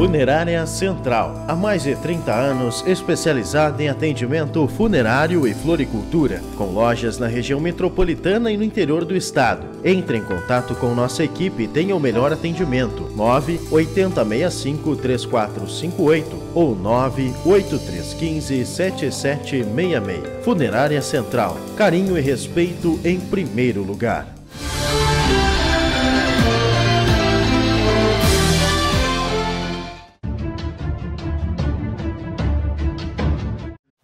Funerária Central, há mais de 30 anos especializada em atendimento funerário e floricultura, com lojas na região metropolitana e no interior do estado. Entre em contato com nossa equipe e tenha o melhor atendimento. 98065 3458 ou 98315 7766. Funerária Central, carinho e respeito em primeiro lugar.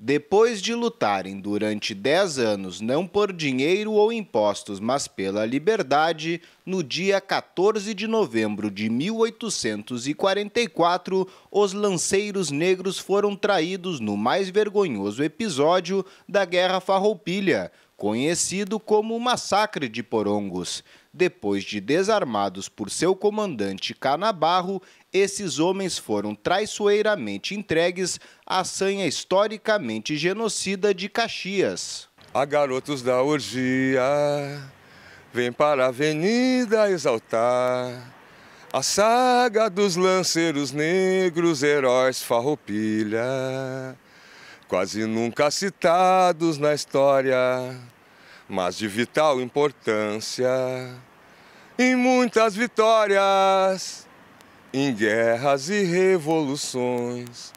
Depois de lutarem durante 10 anos não por dinheiro ou impostos, mas pela liberdade, no dia 14 de novembro de 1844, os lanceiros negros foram traídos no mais vergonhoso episódio da Guerra Farroupilha, conhecido como o Massacre de Porongos. Depois de desarmados por seu comandante Canabarro, esses homens foram traiçoeiramente entregues à sanha historicamente genocida de Caxias. A garotos da orgia, vem para a avenida exaltar a saga dos lanceiros negros, heróis farroupilha, quase nunca citados na história mas de vital importância. Em muitas vitórias, em guerras e revoluções,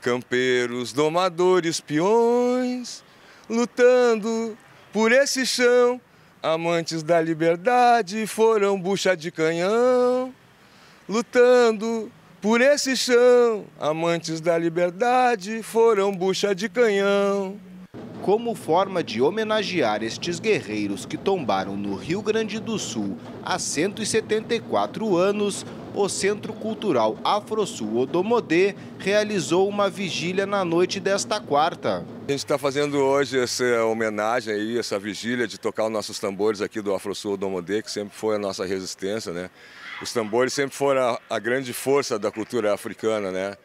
campeiros, domadores, peões, lutando por esse chão, amantes da liberdade foram bucha de canhão, lutando por esse chão, amantes da liberdade foram bucha de canhão como forma de homenagear estes guerreiros que tombaram no Rio Grande do Sul há 174 anos, o Centro Cultural Afro Afro-Sul Odomodê realizou uma vigília na noite desta quarta. A gente está fazendo hoje essa homenagem aí, essa vigília de tocar os nossos tambores aqui do Afro Afro-Sul Odomodê, que sempre foi a nossa resistência, né? Os tambores sempre foram a grande força da cultura africana, né?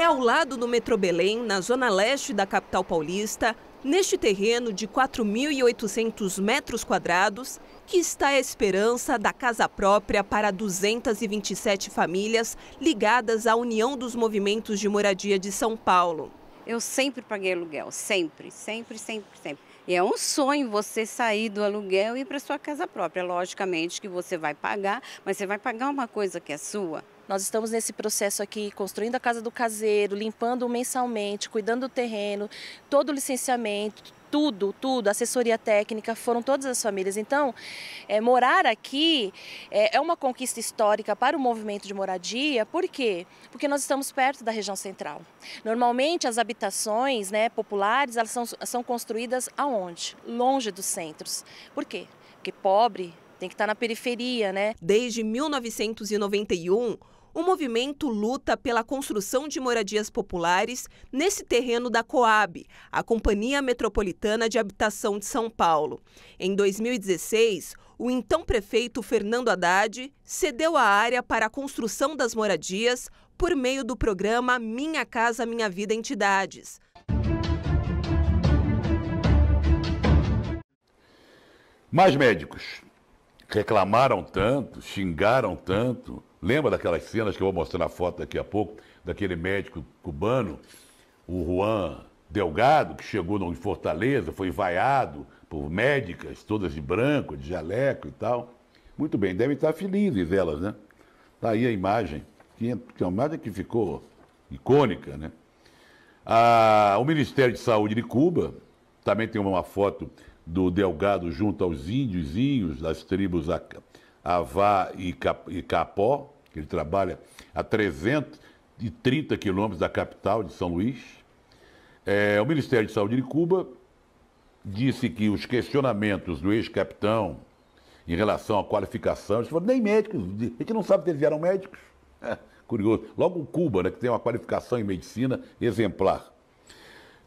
É ao lado do metrô Belém, na zona leste da capital paulista, neste terreno de 4.800 metros quadrados, que está a esperança da casa própria para 227 famílias ligadas à União dos Movimentos de Moradia de São Paulo. Eu sempre paguei aluguel, sempre, sempre, sempre, sempre. E é um sonho você sair do aluguel e ir para sua casa própria. Logicamente que você vai pagar, mas você vai pagar uma coisa que é sua. Nós estamos nesse processo aqui construindo a casa do caseiro, limpando mensalmente, cuidando do terreno, todo o licenciamento, tudo, tudo, assessoria técnica, foram todas as famílias. Então, é, morar aqui é, é, uma conquista histórica para o movimento de moradia, por quê? Porque nós estamos perto da região central. Normalmente, as habitações né, populares, elas são, são construídas aonde? Longe dos centros. Por quê? Porque pobre tem que estar na periferia, né? Desde 1991, o movimento luta pela construção de moradias populares nesse terreno da Coab, a Companhia Metropolitana de Habitação de São Paulo. Em 2016, o então prefeito Fernando Haddad cedeu a área para a construção das moradias por meio do programa Minha Casa Minha Vida Entidades. Mais médicos reclamaram tanto, xingaram tanto Lembra daquelas cenas que eu vou mostrar na foto daqui a pouco, daquele médico cubano, o Juan Delgado, que chegou em Fortaleza, foi vaiado por médicas, todas de branco, de jaleco e tal. Muito bem, devem estar felizes elas, né? Está aí a imagem, é, que é uma imagem que ficou icônica, né? Ah, o Ministério de Saúde de Cuba também tem uma foto do Delgado junto aos índiozinhos das tribos Avá e, Capó, que ele trabalha a 330 quilômetros da capital de São Luís. É, o Ministério de Saúde de Cuba disse que os questionamentos do ex-capitão em relação à qualificação, eles falaram, nem médicos, a gente não sabe se eles eram médicos. É, curioso. Logo Cuba, né, que tem uma qualificação em medicina exemplar.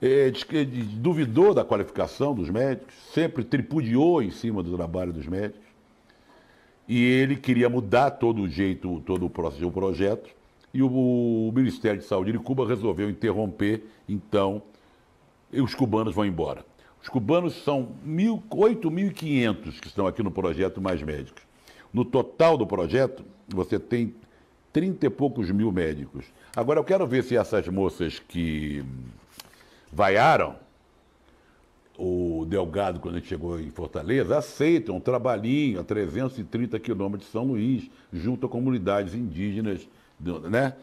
É, diz que, diz, duvidou da qualificação dos médicos, sempre tripudiou em cima do trabalho dos médicos e ele queria mudar todo o jeito, todo o seu projeto, e o, o Ministério de Saúde de Cuba resolveu interromper, então, os cubanos vão embora. Os cubanos são 8.500 que estão aqui no projeto Mais Médicos. No total do projeto, você tem 30 e poucos mil médicos. Agora, eu quero ver se essas moças que vaiaram o Delgado, quando ele chegou em Fortaleza, aceita um trabalhinho a 330 quilômetros de São Luís, junto a comunidades indígenas, né?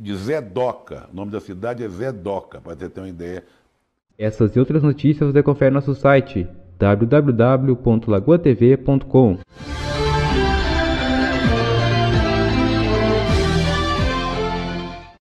De Zedoca. O nome da cidade é Zedoca, para você ter uma ideia. Essas e outras notícias você confere no nosso site www.lagoatv.com.